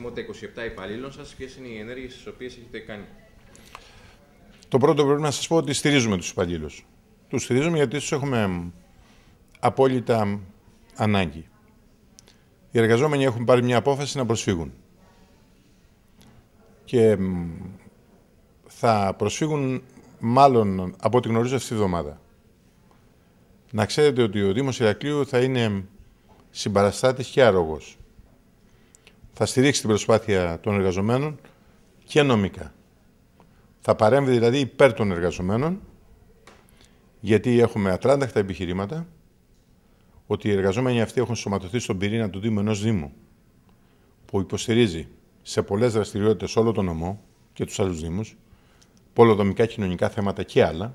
Σημότητα 27 υπαλλήλων σας, ποιες είναι οι ενέργειες τις οποίες έχετε κάνει. Το πρώτο πρέπει να σας πω ότι στηρίζουμε τους υπαλλήλους. Τους στηρίζουμε γιατί τους έχουμε απόλυτα ανάγκη. Οι εργαζόμενοι έχουν πάρει μια απόφαση να προσφύγουν. Και θα προσφύγουν μάλλον από ό,τι γνωρίζω αυτή τη βδομάδα. Να ξέρετε ότι ο Δήμος Ηρακλείου θα είναι συμπαραστάτης και άρωγος θα στηρίξει την προσπάθεια των εργαζομένων και νομικά. Θα παρέμβει δηλαδή υπέρ των εργαζομένων, γιατί έχουμε ατράνταχτα επιχειρήματα ότι οι εργαζόμενοι αυτοί έχουν σωματωθεί στον πυρήνα του Δήμου ενός Δήμου, που υποστηρίζει σε πολλές δραστηριότητες όλο τον νομό και τους άλλους Δήμους, πολλοδομικά κοινωνικά θέματα και άλλα.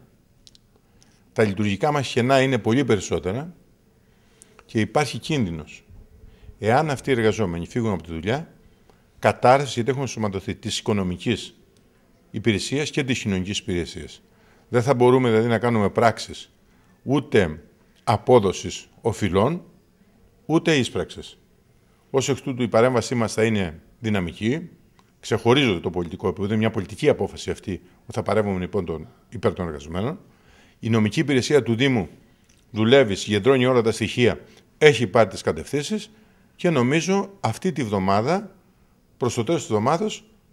Τα λειτουργικά μας χενά είναι πολύ περισσότερα και υπάρχει κίνδυνος Εάν αυτοί οι εργαζόμενοι φύγουν από τη δουλειά, κατάρρευση γιατί έχουν σωματωθεί της οικονομικής υπηρεσίας και της κοινωνικής υπηρεσίας. Δεν θα μπορούμε δηλαδή να κάνουμε πράξεις ούτε απόδοσης οφειλών, ούτε ίσπραξης. Ως εκ τούτου, η παρέμβασή μας θα είναι δυναμική. Ξεχωρίζονται το πολιτικό επίπεδο, είναι μια πολιτική απόφαση αυτή που θα παρέμβουμε λοιπόν τον, υπέρ των εργαζομένων. Η νομική υπηρεσία του Δήμου δουλεύει, συγκεντρώνει όλα τα στοιχεία, έχει πάρει τις κατευθύνσεις και νομίζω αυτή τη βδομάδα, προς το τέλος της βδομάδα,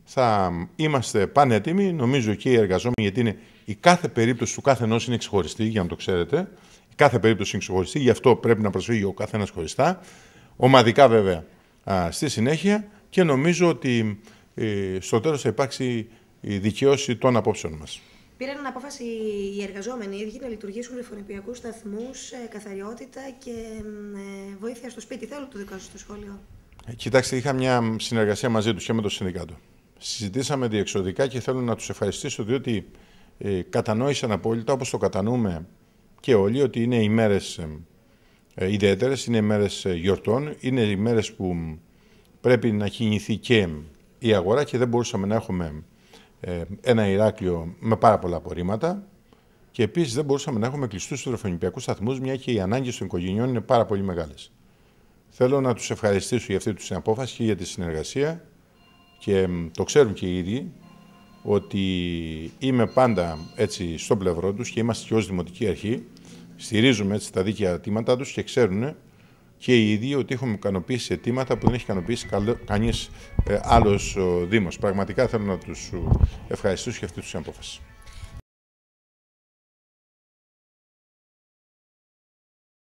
θα είμαστε πανέτοιμοι, νομίζω και οι εργαζόμενοι, γιατί είναι η κάθε περίπτωση του κάθε ενός είναι ξεχωριστή, για να το ξέρετε. Η κάθε περίπτωση είναι ξεχωριστή, γι' αυτό πρέπει να προσφύγει ο καθένας χωριστά. Ομαδικά βέβαια στη συνέχεια και νομίζω ότι ε, στο τέλος θα υπάρξει η δικαιώση των απόψεων μας. Πήραν απόφαση οι εργαζόμενοι οι ίδιοι να λειτουργήσουν λεωφορεπιακού σταθμούς, ε, καθαριότητα και ε, βοήθεια στο σπίτι. Θέλω το δικό σα το σχόλιο. Ε, κοιτάξτε, είχα μια συνεργασία μαζί τους και με το Συνδικάτο. Συζητήσαμε διεξοδικά και θέλω να τους ευχαριστήσω διότι ε, κατανόησαν απόλυτα όπως το κατανοούμε και όλοι ότι είναι ημέρε ε, ιδιαίτερες, είναι ημέρε γιορτών, είναι ημέρε που πρέπει να κινηθεί και η αγορά και δεν μπορούσαμε να έχουμε ε, ένα Ηράκλειο με πάρα πολλά απορρίμματα. Και επίσης δεν μπορούσαμε να έχουμε κλειστούς τροφονιπιακού σταθμούς, μια και οι ανάγκες των οικογενειών είναι πάρα πολύ μεγάλες. Θέλω να τους ευχαριστήσω για αυτή την απόφαση και για τη συνεργασία και το ξέρουν και οι ίδιοι ότι είμαι πάντα έτσι στο πλευρό τους και είμαστε και ως Δημοτική Αρχή, στηρίζουμε έτσι τα δίκαια αιτήματά τους και ξέρουν και οι ίδιοι ότι έχουμε ικανοποιήσει αιτήματα που δεν έχει ικανοποιήσει κανείς ε, άλλος Δήμος. Πραγματικά θέλω να τους ευχαριστήσω και αυτή τους απόφαση.